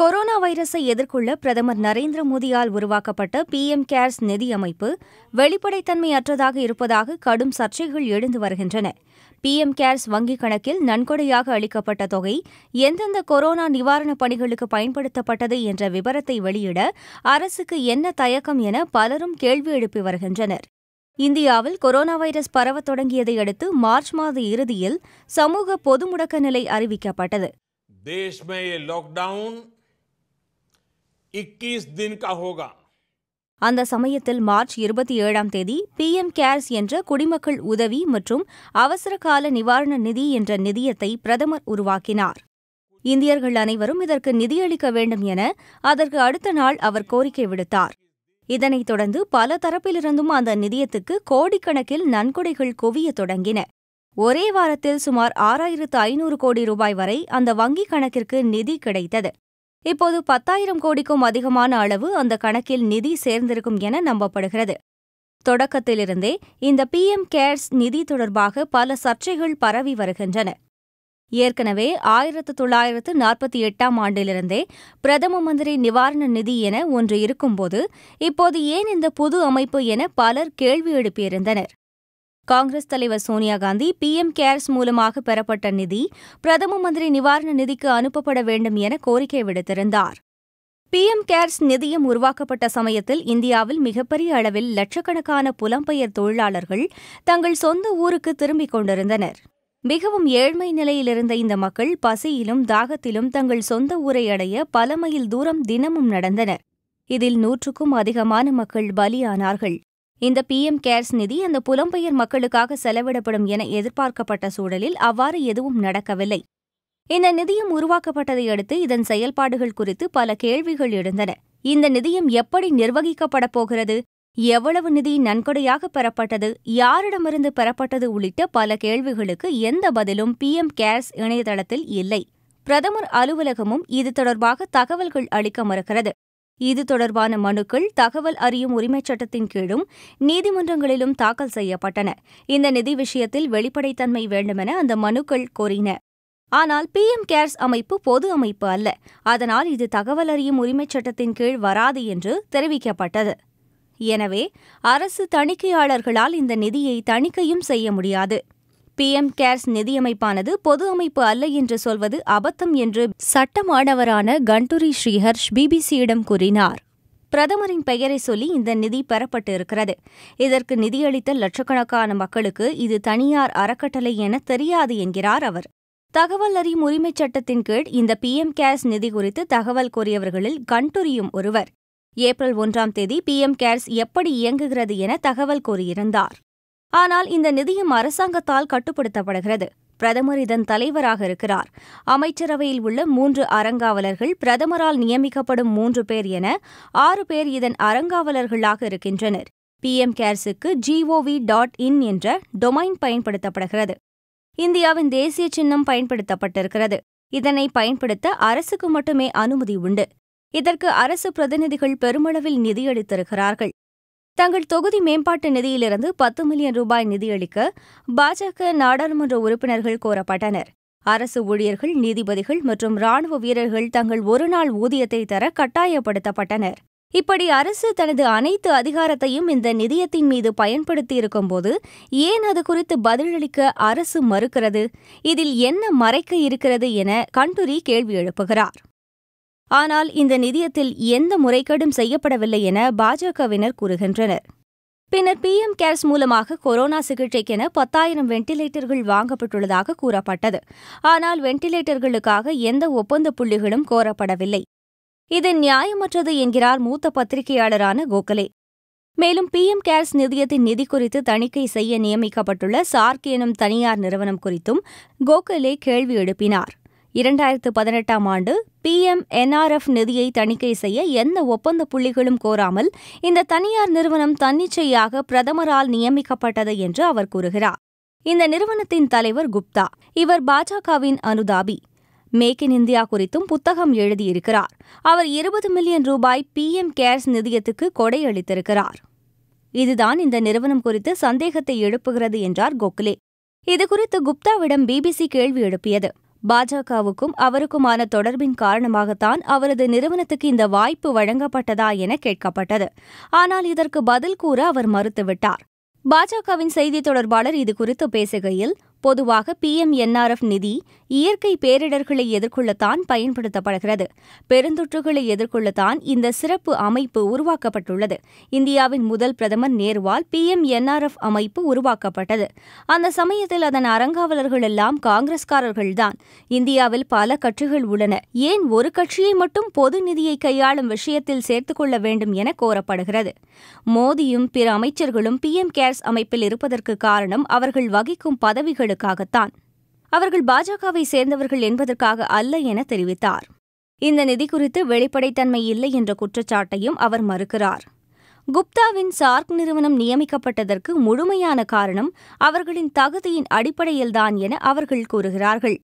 corona வைரஸை எதிர்கொள்ள பிரதமர் நரேந்திர மோடியால் உருவாக்கப்பட்ட எம் கேர்ஸ் நிதி அமைப்பு வெளிப்படைத்தன்மை அற்றதாக இருப்பதாக கடும் சர்ச்சைகள் எழுந்து வருகின்றன எம் கேர்ஸ் வங்கிக் கணக்கில் நன்கொடையாக அளிக்கப்பட்ட தொகை எந்தெந்த கொரோனா நிவாரணப் பணிகளுக்கு பயன்படுத்தப்பட்டது என்ற விவரத்தை வெளியிட அரசுக்கு என்ன தயக்கம் என பலரும் கேள்வி எழுப்பி வருகின்றனர் இந்தியாவில் கொரோனா வைரஸ் பரவத் தொடங்கியதை அடுத்து மார்ச் மாத இறுதியில் சமூக பொது முடக்க நிலை அறிவிக்கப்பட்டது இக்கீஸ் दिन அந்த சமயத்தில் மார்ச் இருபத்தி ஏழாம் தேதி பிஎம் கேர்ஸ் என்ற குடிமக்கள் உதவி மற்றும் அவசர கால நிவாரண நிதி என்ற நிதியத்தை பிரதமர் உருவாக்கினார் இந்தியர்கள் அனைவரும் இதற்கு நிதியளிக்க வேண்டும் என அதற்கு அடுத்த நாள் அவர் கோரிக்கை விடுத்தார் இதனைத் தொடர்ந்து பல தரப்பிலிருந்தும் அந்த நிதியத்துக்கு கோடிக்கணக்கில் நன்கொடைகள் குவிய தொடங்கின ஒரே வாரத்தில் சுமார் ஆறாயிரத்து ஐநூறு கோடி ரூபாய் வரை அந்த வங்கிக் கணக்கிற்கு நிதி கிடைத்தது இப்போது பத்தாயிரம் கோடிக்கும் அதிகமான அளவு அந்த கணக்கில் நிதி சேர்ந்திருக்கும் என நம்பப்படுகிறது தொடக்கத்திலிருந்தே இந்த பிஎம் கேர்ஸ் நிதி தொடர்பாக பல சர்ச்சைகள் பரவி வருகின்றன ஏற்கனவே ஆயிரத்து தொள்ளாயிரத்து நாற்பத்தி எட்டாம் ஆண்டிலிருந்தே பிரதம மந்திரி நிவாரண நிதி என ஒன்று இருக்கும்போது இப்போது ஏன் இந்த புது அமைப்பு என பலர் கேள்வி எழுப்பியிருந்தனர் காங்கிரஸ் தலைவர் சோனியா காந்தி எம் கேர்ஸ் மூலமாக பெறப்பட்ட நிதி பிரதம மந்திரி நிவாரண நிதிக்கு அனுப்பப்பட வேண்டும் என கோரிக்கை விடுத்திருந்தார் எம் கேர்ஸ் நிதியம் உருவாக்கப்பட்ட சமயத்தில் இந்தியாவில் மிகப்பெரிய அளவில் லட்சக்கணக்கான புலம்பெயர் தொழிலாளர்கள் தங்கள் சொந்த ஊருக்கு திரும்பிக் கொண்டிருந்தனர் மிகவும் ஏழ்மை நிலையிலிருந்த இந்த மக்கள் பசியிலும் தாகத்திலும் தங்கள் சொந்த ஊரை அடைய பல மைல் தூரம் தினமும் நடந்தனர் இதில் நூற்றுக்கும் அதிகமான மக்கள் பலியானார்கள் இந்த பிஎம் கேர்ஸ் நிதி அந்த புலம்பெயர் மக்களுக்காக செலவிடப்படும் என எதிர்பார்க்கப்பட்ட சூழலில் அவ்வாறு எதுவும் நடக்கவில்லை இந்த நிதியம் உருவாக்கப்பட்டதை அடுத்து இதன் செயல்பாடுகள் குறித்து பல கேள்விகள் எழுந்தன இந்த நிதியம் எப்படி நிர்வகிக்கப்படப் போகிறது எவ்வளவு நிதி நன்கொடையாக பெறப்பட்டது யாரிடமிருந்து பெறப்பட்டது உள்ளிட்ட பல கேள்விகளுக்கு எந்த பதிலும் பிஎம் கேர்ஸ் இணையதளத்தில் இல்லை பிரதமர் அலுவலகமும் இது தொடர்பாக தகவல்கள் அளிக்க மறுக்கிறது இது தொடர்பான மனுக்கள் தகவல் அறியும் உரிமைச் சட்டத்தின் கீழும் நீதிமன்றங்களிலும் தாக்கல் செய்யப்பட்டன இந்த நிதி விஷயத்தில் வெளிப்படைத்தன்மை வேண்டுமென அந்த மனுக்கள் கோரின ஆனால் பி எம் கேர்ஸ் அமைப்பு பொது அமைப்பு அல்ல அதனால் இது தகவல் அறியும் உரிமைச் சட்டத்தின் கீழ் வராது என்று தெரிவிக்கப்பட்டது எனவே அரசு தணிக்கையாளர்களால் இந்த நிதியை தணிக்கையும் செய்ய முடியாது பிஎம் கேர்ஸ் நிதியமைப்பானது பொது அமைப்பு அல்ல என்று சொல்வது அபத்தம் என்று சட்ட மாணவரான கண்டூரி ஸ்ரீஹர்ஷ் பிபிசியிடம் கூறினார் பிரதமரின் பெயரை சொல்லி இந்த நிதி பெறப்பட்டிருக்கிறது இதற்கு நிதியளித்த லட்சக்கணக்கான மக்களுக்கு இது தனியார் அறக்கட்டளை என தெரியாது என்கிறார் அவர் தகவல் அறியும் உரிமைச் சட்டத்தின் கீழ் இந்த பிஎம் கேர்ஸ் நிதி குறித்து தகவல் கோரியவர்களில் கண்டுரியும் ஒருவர் ஏப்ரல் ஒன்றாம் தேதி பிஎம் கேர்ஸ் எப்படி இயங்குகிறது என தகவல் கோரியிருந்தார் ஆனால் இந்த நிதியம் அரசாங்கத்தால் கட்டுப்படுத்தப்படுகிறது பிரதமர் இதன் தலைவராக இருக்கிறார் அமைச்சரவையில் உள்ள மூன்று அறங்காவலர்கள் பிரதமரால் நியமிக்கப்படும் மூன்று பேர் என ஆறு பேர் இதன் அறங்காவலர்களாக இருக்கின்றனர் பி எம் கேர்ஸுக்கு ஜிஓவி டாட் இன் என்ற டொமைன் பயன்படுத்தப்படுகிறது இந்தியாவின் தேசிய சின்னம் பயன்படுத்தப்பட்டிருக்கிறது இதனை பயன்படுத்த அரசுக்கு மட்டுமே அனுமதி உண்டு இதற்கு அரசு பிரதிநிதிகள் பெருமளவில் நிதியளித்திருக்கிறார்கள் தங்கள் தொகுதி மேம்பாட்டு நிதியிலிருந்து பத்து மில்லியன் ரூபாய் நிதியளிக்க பாஜக நாடாளுமன்ற உறுப்பினர்கள் கோரப்பட்டனர் அரசு ஊழியர்கள் நீதிபதிகள் மற்றும் ராணுவ வீரர்கள் தங்கள் ஒருநாள் ஊதியத்தை தர கட்டாயப்படுத்தப்பட்டனர் இப்படி அரசு தனது அனைத்து அதிகாரத்தையும் இந்த நிதியத்தின் மீது பயன்படுத்தி இருக்கும்போது ஏன் அது குறித்து பதிலளிக்க அரசு மறுக்கிறது இதில் என்ன மறைக்க இருக்கிறது என கண்டுரி கேள்வி எழுப்புகிறார் ஆனால் இந்த நிதியத்தில் எந்த முறைகேடும் செய்யப்படவில்லை என பாஜகவினர் கூறுகின்றனர் பின்னர் பி எம் கேர்ஸ் மூலமாக கொரோனா சிகிச்சைக்கென பத்தாயிரம் வெண்டிலேட்டர்கள் வாங்கப்பட்டுள்ளதாக கூறப்பட்டது ஆனால் வெண்டிலேட்டர்களுக்காக எந்த ஒப்பந்த புள்ளிகளும் கோரப்படவில்லை இது நியாயமற்றது என்கிறார் மூத்த பத்திரிகையாளரான கோகலே மேலும் பி எம் கேர்ஸ் நிதியத்தின் நிதி குறித்து தணிக்கை செய்ய நியமிக்கப்பட்டுள்ள சார்க் எனும் தனியார் நிறுவனம் குறித்தும் கோகலே கேள்வி எழுப்பினார் இரண்டாயிரத்து பதினெட்டாம் ஆண்டு பிஎம் என்ஆர்எஃப் நிதியை தணிக்கை செய்ய எந்த ஒப்பந்த புள்ளிகளும் கோராமல் இந்த தனியார் நிறுவனம் தன்னிச்சையாக பிரதமரால் நியமிக்கப்பட்டது என்று அவர் கூறுகிறார் இந்த நிறுவனத்தின் தலைவர் குப்தா இவர் பாஜகவின் அனுதாபி மேக் இன் இந்தியா குறித்தும் புத்தகம் எழுதியிருக்கிறார் அவர் இருபது மில்லியன் ரூபாய் பிஎம் கேர்ஸ் நிதியத்துக்கு கொடை அளித்திருக்கிறார் இதுதான் இந்த நிறுவனம் குறித்து சந்தேகத்தை எழுப்புகிறது என்றார் கோகலே இதுகுறித்து குப்தாவிடம் பிபிசி கேள்வி எழுப்பியது பாஜகவுக்கும் அவருக்குமான தொடர்பின் காரணமாகத்தான் அவரது நிறுவனத்துக்கு இந்த வாய்ப்பு வழங்கப்பட்டதா என கேட்கப்பட்டது ஆனால் இதற்கு பதில் கூற அவர் மறுத்துவிட்டார் பாஜகவின் செய்தி தொடர்பாளர் இதுகுறித்து பேசுகையில் பொதுவாக பிஎம்என்ஆர்எஃப் நிதி இயற்கை பேரிடர்களை எதிர்கொள்ளத்தான் பயன்படுத்தப்படுகிறது பெருந்தொற்றுகளை எதிர்கொள்ளத்தான் இந்த சிறப்பு அமைப்பு உருவாக்கப்பட்டுள்ளது இந்தியாவின் முதல் பிரதமர் நேருவால் பிஎம்என்ஆர்எஃப் அமைப்பு உருவாக்கப்பட்டது அந்த சமயத்தில் அதன் அறங்காவலர்கள் எல்லாம் காங்கிரஸ்காரர்கள்தான் இந்தியாவில் பல கட்சிகள் உள்ளன ஏன் ஒரு கட்சியை மட்டும் பொது நிதியை கையாளும் விஷயத்தில் கொள்ள வேண்டும் என கோரப்படுகிறது மோடியும் பிற அமைச்சர்களும் பிஎம் கேர்ஸ் அமைப்பில் இருப்பதற்கு காரணம் அவர்கள் வகிக்கும் பதவிகள் நலன்களுக்காகத்தான் அவர்கள் பாஜகவை சேர்ந்தவர்கள் என்பதற்காக அல்ல என தெரிவித்தார் இந்த நிதி குறித்து வெளிப்படைத்தன்மை இல்லை என்ற குற்றச்சாட்டையும் அவர் மறுக்கிறார் குப்தாவின் சார்க் நிறுவனம் நியமிக்கப்பட்டதற்கு முழுமையான காரணம் அவர்களின் தகுதியின் அடிப்படையில்தான் என அவர்கள் கூறுகிறார்கள்